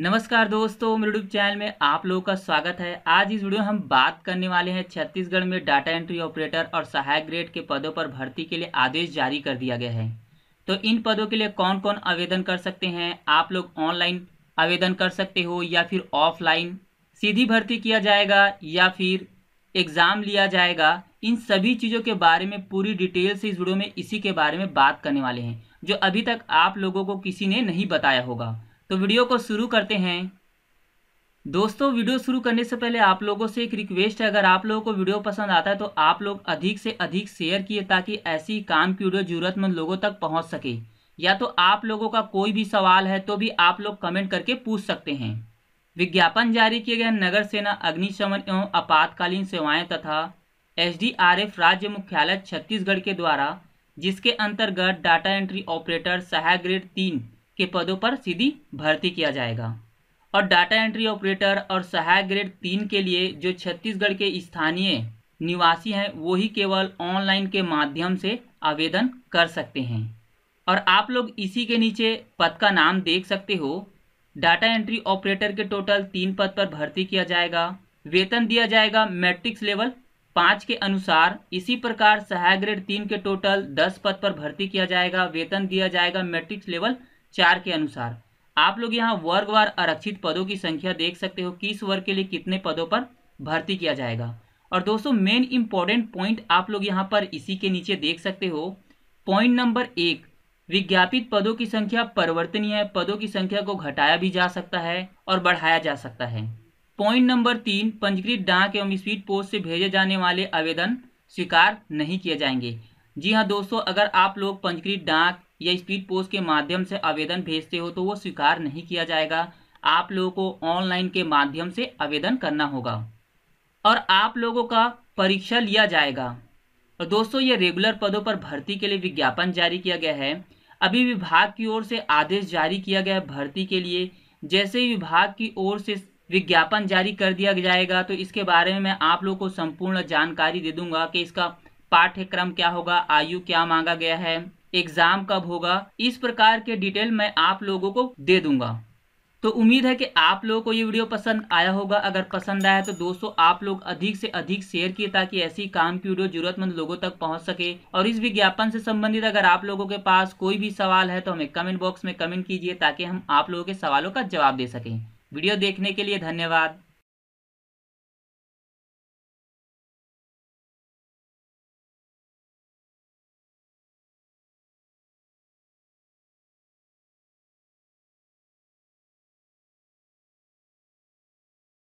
नमस्कार दोस्तों मेरे यूट्यूब चैनल में आप लोगों का स्वागत है आज इस वीडियो में हम बात करने वाले हैं छत्तीसगढ़ में डाटा एंट्री ऑपरेटर और सहायक ग्रेड के पदों पर भर्ती के लिए आदेश जारी कर दिया गया है तो इन पदों के लिए कौन कौन आवेदन कर सकते हैं आप लोग ऑनलाइन आवेदन कर सकते हो या फिर ऑफलाइन सीधी भर्ती किया जाएगा या फिर एग्ज़ाम लिया जाएगा इन सभी चीज़ों के बारे में पूरी डिटेल से इस वीडियो में इसी के बारे में बात करने वाले हैं जो अभी तक आप लोगों को किसी ने नहीं बताया होगा तो वीडियो को शुरू करते हैं दोस्तों वीडियो शुरू करने से पहले आप लोगों से एक रिक्वेस्ट है अगर आप लोगों को वीडियो पसंद आता है तो आप लोग अधिक से अधिक शेयर किए ताकि ऐसी काम की वीडियो जरूरतमंद लोगों तक पहुंच सके या तो आप लोगों का कोई भी सवाल है तो भी आप लोग कमेंट करके पूछ सकते हैं विज्ञापन जारी किए गए नगर सेना अग्निशमन एवं आपातकालीन सेवाएं तथा एसडीआरएफ राज्य मुख्यालय छत्तीसगढ़ के द्वारा जिसके अंतर्गत डाटा एंट्री ऑपरेटर सहाय ग्रेड तीन के पदों पर सीधी भर्ती किया जाएगा और डाटा एंट्री ऑपरेटर और सहायक ग्रेड तीन के लिए जो छत्तीसगढ़ के स्थानीय निवासी हैं वो ही केवल ऑनलाइन के माध्यम से आवेदन कर सकते हैं और आप लोग इसी के नीचे पद का नाम देख सकते हो डाटा एंट्री ऑपरेटर के टोटल तीन पद पर भर्ती किया जाएगा वेतन दिया जाएगा मैट्रिक्स लेवल पाँच के अनुसार इसी प्रकार सहायक ग्रेड तीन के टोटल दस पद पर भर्ती किया जाएगा वेतन दिया जाएगा मैट्रिक्स लेवल चार के अनुसार आप लोग यहाँ वर्गवार आरक्षित पदों की संख्या देख सकते हो किस वर्ग के लिए कितने पदों पर भर्ती किया जाएगा और दोस्तों मेन इंपॉर्टेंट पॉइंट आप लोग यहाँ पर इसी के नीचे देख सकते हो पॉइंट नंबर एक विज्ञापित पदों की संख्या परिवर्तनीय पदों की संख्या को घटाया भी जा सकता है और बढ़ाया जा सकता है पॉइंट नंबर तीन पंजीकृत डाक एवं स्वीट पोस्ट से भेजे जाने वाले आवेदन स्वीकार नहीं किए जाएंगे जी हाँ दोस्तों अगर आप लोग पंजीकृत डाक या स्पीड पोस्ट के माध्यम से आवेदन भेजते हो तो वो स्वीकार नहीं किया जाएगा आप लोगों को ऑनलाइन के माध्यम से आवेदन करना होगा और आप लोगों का परीक्षा लिया जाएगा और दोस्तों ये रेगुलर पदों पर भर्ती के लिए विज्ञापन जारी किया गया है अभी विभाग की ओर से आदेश जारी किया गया है भर्ती के लिए जैसे ही विभाग की ओर से विज्ञापन जारी कर दिया जाएगा तो इसके बारे में मैं आप लोगों को संपूर्ण जानकारी दे दूंगा कि इसका पाठ्यक्रम क्या होगा आयु क्या मांगा गया है एग्जाम कब होगा इस प्रकार के डिटेल मैं आप लोगों को दे दूंगा तो उम्मीद है कि आप लोगों को ये वीडियो पसंद आया होगा अगर पसंद आया तो दोस्तों आप लोग अधिक से अधिक शेयर किए ताकि ऐसी काम की वीडियो जरूरतमंद लोगों तक पहुंच सके और इस विज्ञापन से संबंधित अगर आप लोगों के पास कोई भी सवाल है तो हमें कमेंट बॉक्स में कमेंट कीजिए ताकि हम आप लोगों के सवालों का जवाब दे सकें वीडियो देखने के लिए धन्यवाद